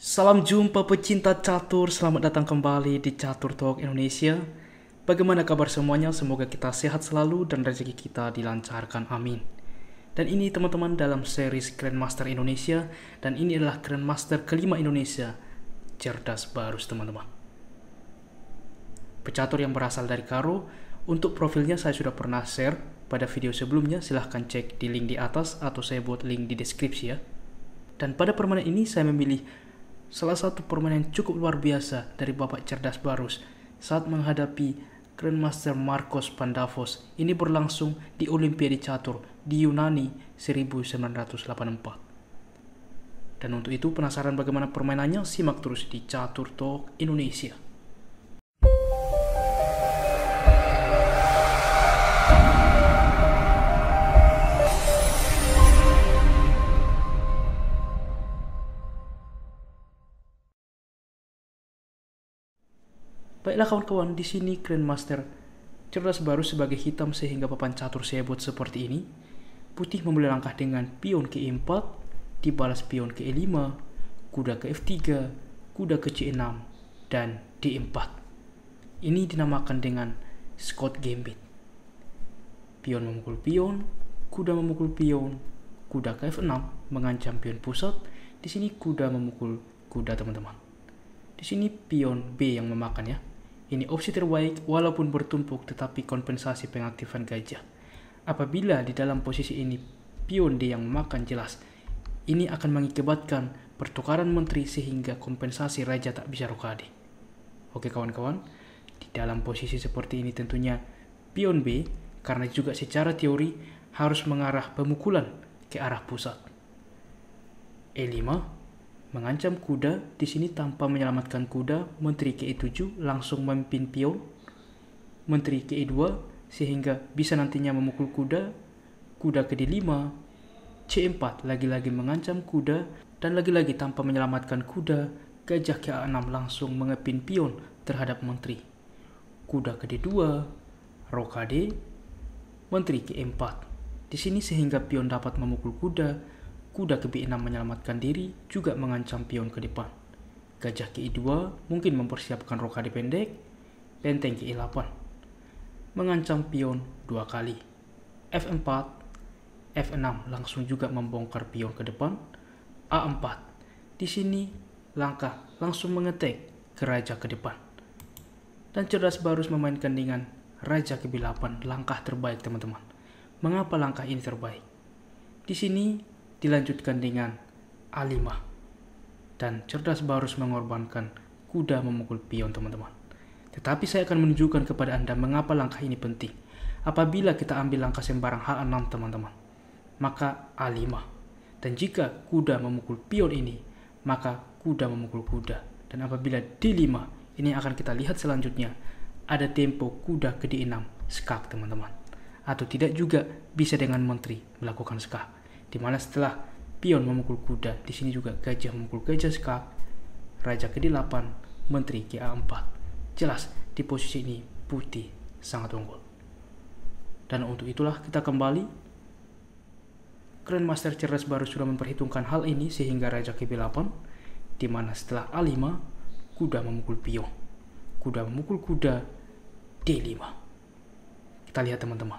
Salam jumpa pecinta catur, selamat datang kembali di Catur Talk Indonesia. Bagaimana kabar semuanya? Semoga kita sehat selalu dan rezeki kita dilancarkan, amin. Dan ini teman-teman dalam series Grandmaster Indonesia dan ini adalah Grandmaster kelima Indonesia, Cerdas Barus teman-teman. Pecatur yang berasal dari Karo, untuk profilnya saya sudah pernah share pada video sebelumnya, silahkan cek di link di atas atau saya buat link di deskripsi ya. Dan pada permainan ini saya memilih Salah satu permainan cukup luar biasa dari bapak cerdas Barus saat menghadapi Grandmaster Marcos Pandavos. Ini berlangsung di Olimpiade Catur di Yunani 1984. Dan untuk itu penasaran bagaimana permainannya? Simak terus di Catur Talk Indonesia. Baiklah kawan-kawan, di sini Grandmaster. Cerdas baru sebagai hitam sehingga papan catur saya buat seperti ini. Putih memulai langkah dengan pion ke 4 dibalas pion ke E5, kuda ke F3, kuda ke C6, dan D4. Ini dinamakan dengan Scott Gambit. Pion memukul pion, kuda memukul pion, kuda ke F6 mengancam pion pusat, di sini kuda memukul kuda teman-teman. Di sini pion B yang memakan ya. Ini opsi terbaik walaupun bertumpuk tetapi kompensasi pengaktifan gajah. Apabila di dalam posisi ini pion D yang memakan jelas, ini akan mengakibatkan pertukaran menteri sehingga kompensasi raja tak bisa rokade. Oke kawan-kawan, di dalam posisi seperti ini tentunya pion B karena juga secara teori harus mengarah pemukulan ke arah pusat. E5 Mengancam kuda, di sini tanpa menyelamatkan kuda, Menteri ke 7 langsung memimpin pion, Menteri ke 2 sehingga bisa nantinya memukul kuda, kuda ke 5 C4 lagi-lagi mengancam kuda, dan lagi-lagi tanpa menyelamatkan kuda, gajah ke 6 langsung mengepin pion terhadap Menteri. Kuda ke 2 rokade, Menteri ke 4 Di sini sehingga pion dapat memukul kuda, kuda ke B6 menyelamatkan diri juga mengancam pion ke depan. Gajah ke E2 mungkin mempersiapkan rokade pendek, benteng ke E8. Mengancam pion dua kali. F4, F6 langsung juga membongkar pion ke depan. A4, di sini langkah langsung mengetek ke raja ke depan. Dan cerdas barus memainkan dengan raja ke B8 langkah terbaik teman-teman. Mengapa langkah ini terbaik? Di sini dilanjutkan dengan A5. Dan cerdas barus mengorbankan kuda memukul pion teman-teman. Tetapi saya akan menunjukkan kepada Anda mengapa langkah ini penting. Apabila kita ambil langkah sembarang H6 teman-teman, maka A5. Dan jika kuda memukul pion ini, maka kuda memukul kuda. Dan apabila D5, ini akan kita lihat selanjutnya, ada tempo kuda ke D6, skak teman-teman. Atau tidak juga bisa dengan menteri melakukan skak dimana setelah pion memukul kuda, di sini juga gajah memukul gajah skak, raja ke-8, menteri ke 4 Jelas, di posisi ini putih sangat unggul. Dan untuk itulah kita kembali Grandmaster Charles baru sudah memperhitungkan hal ini sehingga Raja ke-8 di mana setelah A5 kuda memukul pion. Kuda memukul kuda D5. Kita lihat teman-teman.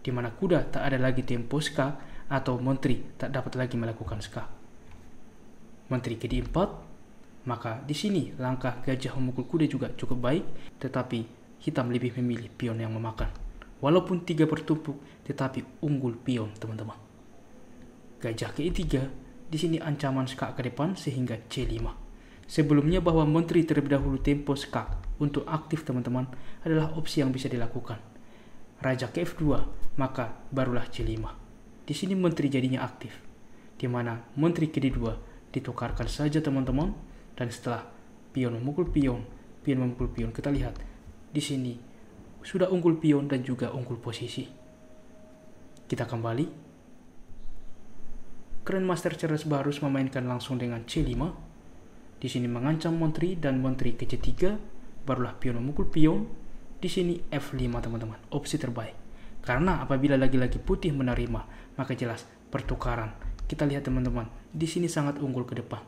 Di mana kuda tak ada lagi tempo skak, atau menteri tak dapat lagi melakukan skah. Menteri ke-4, maka di sini langkah gajah memukul kuda juga cukup baik, tetapi hitam lebih memilih pion yang memakan. Walaupun tiga bertumpuk, tetapi unggul pion, teman-teman. Gajah ke-3, di sini ancaman skak ke depan sehingga C5. Sebelumnya bahwa menteri terlebih dahulu tempo skak untuk aktif teman-teman adalah opsi yang bisa dilakukan. Raja ke F2, maka barulah C5. Di sini menteri jadinya aktif, di mana menteri dua ditukarkan saja teman-teman, dan setelah pion memukul pion, pion memukul pion, kita lihat di sini sudah unggul pion dan juga unggul posisi. Kita kembali. keren master Charles baru memainkan langsung dengan C5. Di sini mengancam menteri dan menteri ke C3, barulah pion memukul pion. Di sini F5 teman-teman, opsi terbaik. Karena apabila lagi-lagi putih menerima, maka jelas pertukaran. Kita lihat teman-teman, di sini sangat unggul ke depan.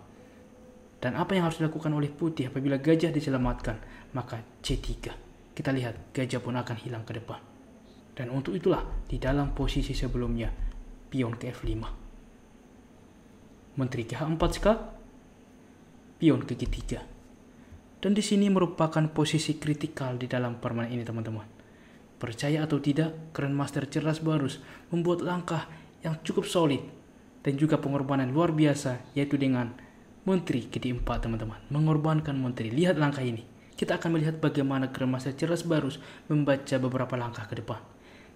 Dan apa yang harus dilakukan oleh putih apabila gajah diselamatkan? Maka C3. Kita lihat, gajah pun akan hilang ke depan. Dan untuk itulah, di dalam posisi sebelumnya, pion ke F5. Menteri ke H4 sekal, pion ke G3. Dan di sini merupakan posisi kritikal di dalam permainan ini teman-teman Percaya atau tidak, keren master cerdas barus membuat langkah yang cukup solid dan juga pengorbanan luar biasa yaitu dengan menteri Kedi 4 teman-teman. Mengorbankan menteri, lihat langkah ini. Kita akan melihat bagaimana keren master cerdas barus membaca beberapa langkah ke depan.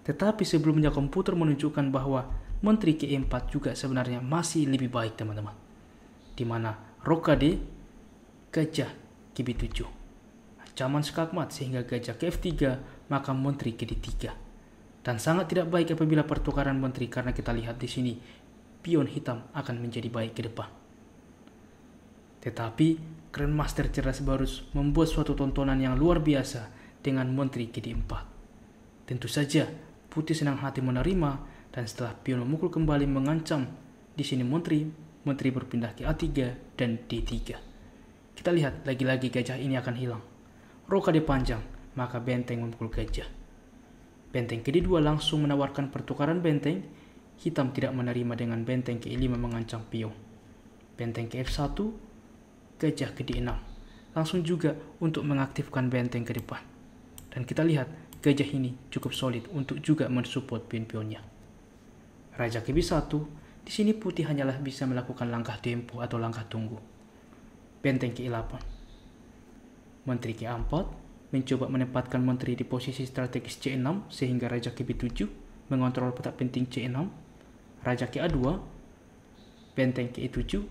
Tetapi sebelumnya komputer menunjukkan bahwa menteri ke 4 juga sebenarnya masih lebih baik teman-teman. Di mana Rokade, Gajah, GB7. Ancaman skakmat sehingga Gajah KF3 maka menteri D tiga. Dan sangat tidak baik apabila pertukaran menteri karena kita lihat di sini pion hitam akan menjadi baik ke depan. Tetapi Grandmaster cerdas Barus membuat suatu tontonan yang luar biasa dengan menteri D 4 Tentu saja putih senang hati menerima dan setelah pion memukul kembali mengancam di sini menteri menteri berpindah ke A3 dan D3. Kita lihat lagi-lagi gajah ini akan hilang. Roka panjang, maka benteng memukul gajah. Benteng ke-2 langsung menawarkan pertukaran benteng, hitam tidak menerima dengan benteng ke-5 mengancam pion. Benteng ke-F1, gajah ke-D6, langsung juga untuk mengaktifkan benteng ke depan. Dan kita lihat, gajah ini cukup solid untuk juga mensupport pion-pionnya. Raja ke B1, di sini putih hanyalah bisa melakukan langkah tempo atau langkah tunggu. Benteng ke-8. Menteri ke-4, mencoba menempatkan menteri di posisi strategis C6 sehingga Raja ke B7 mengontrol petak penting C6, Raja ke A2, benteng ke E7,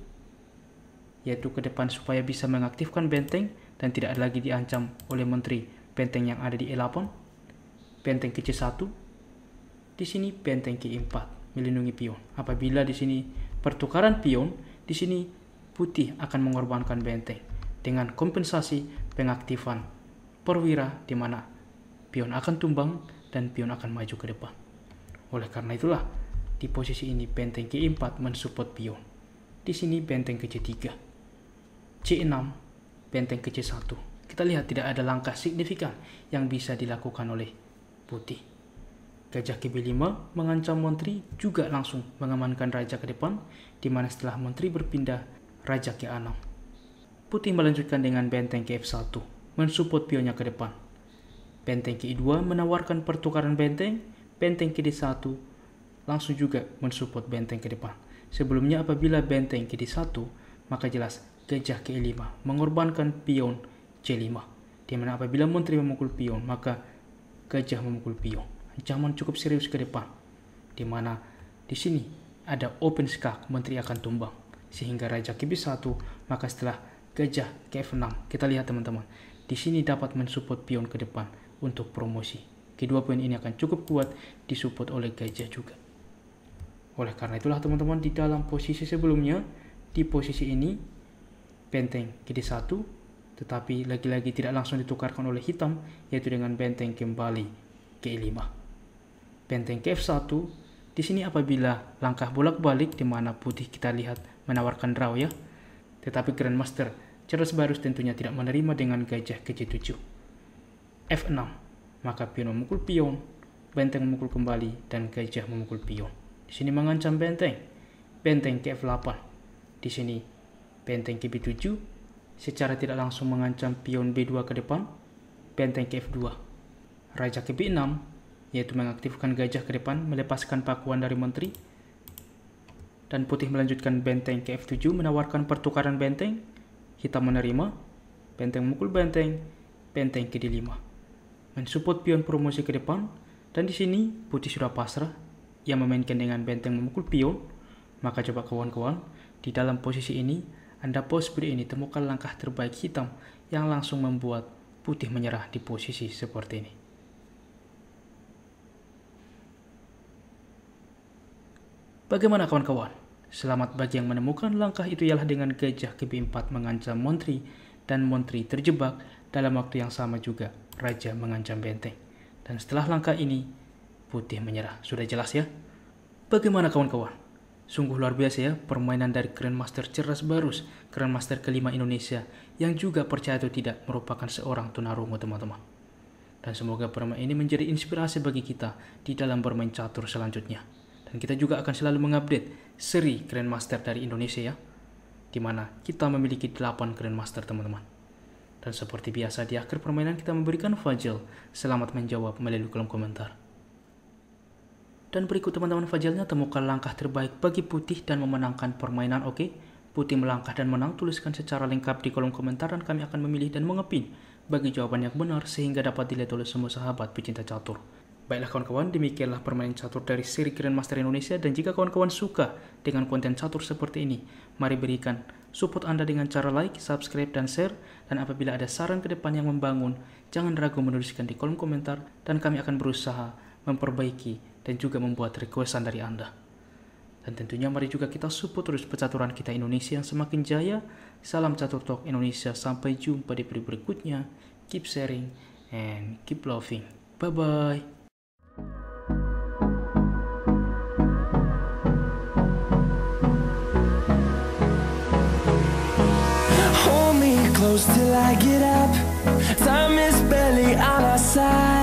yaitu ke depan supaya bisa mengaktifkan benteng dan tidak lagi diancam oleh menteri benteng yang ada di E8, benteng ke C1, di sini benteng ke E4 melindungi pion. Apabila di sini pertukaran pion, di sini putih akan mengorbankan benteng dengan kompensasi pengaktifan perwira di mana pion akan tumbang dan pion akan maju ke depan. Oleh karena itulah, di posisi ini benteng G4 mensupport pion. Di sini benteng ke C3. C6, benteng ke C1. Kita lihat tidak ada langkah signifikan yang bisa dilakukan oleh putih. Gajah kb 5 mengancam menteri juga langsung mengamankan raja ke depan, di mana setelah menteri berpindah, raja ke A6. Putih melanjutkan dengan benteng ke F1 mensupport pionnya ke depan. Benteng Ki2 menawarkan pertukaran benteng, benteng Ki1 langsung juga mensupport benteng ke depan. Sebelumnya apabila benteng Ki1, maka jelas gajah Ki5 mengorbankan pion C5. Di mana apabila menteri memukul pion, maka gajah memukul pion. Ancaman cukup serius ke depan. Di mana di sini ada open skak menteri akan tumbang. Sehingga raja Ki1, maka setelah gajah K6. Kita lihat teman-teman di sini dapat mensupport pion ke depan untuk promosi. Kedua pion ini akan cukup kuat disupport oleh gajah juga. Oleh karena itulah teman-teman di dalam posisi sebelumnya, di posisi ini benteng ke D1 tetapi lagi-lagi tidak langsung ditukarkan oleh hitam yaitu dengan benteng kembali ke E5. Benteng ke F1 di sini apabila langkah bolak-balik di mana putih kita lihat menawarkan draw ya. Tetapi Grandmaster Charles Barus tentunya tidak menerima dengan gajah ke G7. F6, maka pion memukul pion, benteng memukul kembali, dan gajah memukul pion. Di sini mengancam benteng. Benteng ke F8. Di sini benteng ke B7, secara tidak langsung mengancam pion B2 ke depan, benteng ke F2. Raja ke B6, yaitu mengaktifkan gajah ke depan, melepaskan pakuan dari menteri, dan putih melanjutkan benteng ke F7 menawarkan pertukaran benteng kita menerima, benteng mukul benteng, benteng ke D5. Mensupport pion promosi ke depan, dan di sini putih sudah pasrah, ia memainkan dengan benteng memukul pion, maka coba kawan-kawan, di dalam posisi ini, Anda pos seperti ini temukan langkah terbaik hitam yang langsung membuat putih menyerah di posisi seperti ini. Bagaimana kawan-kawan? Selamat bagi yang menemukan langkah itu ialah dengan gajah keempat mengancam Montri dan Montri terjebak dalam waktu yang sama juga raja mengancam benteng. Dan setelah langkah ini, putih menyerah. Sudah jelas ya? Bagaimana kawan-kawan? Sungguh luar biasa ya permainan dari Grandmaster Cerdas Barus, Grandmaster kelima Indonesia, yang juga percaya atau tidak merupakan seorang tunarungu teman-teman. Dan semoga permainan ini menjadi inspirasi bagi kita di dalam bermain catur selanjutnya. Dan kita juga akan selalu mengupdate seri Grandmaster dari Indonesia ya. Di mana kita memiliki 8 Grandmaster teman-teman. Dan seperti biasa di akhir permainan kita memberikan Fajal, selamat menjawab melalui kolom komentar. Dan berikut teman-teman Fajalnya temukan langkah terbaik bagi putih dan memenangkan permainan oke. Okay? Putih melangkah dan menang tuliskan secara lengkap di kolom komentar dan kami akan memilih dan mengepin bagi jawaban yang benar sehingga dapat dilihat oleh semua sahabat pecinta catur. Baiklah kawan-kawan, demikianlah permainan catur dari seri Grandmaster Indonesia dan jika kawan-kawan suka dengan konten catur seperti ini, mari berikan support Anda dengan cara like, subscribe, dan share. Dan apabila ada saran ke depan yang membangun, jangan ragu menuliskan di kolom komentar dan kami akan berusaha memperbaiki dan juga membuat requestan dari Anda. Dan tentunya mari juga kita support terus percaturan kita Indonesia yang semakin jaya. Salam Catur Talk Indonesia, sampai jumpa di video berikutnya. Keep sharing and keep loving. Bye-bye. I get up Time is barely on our side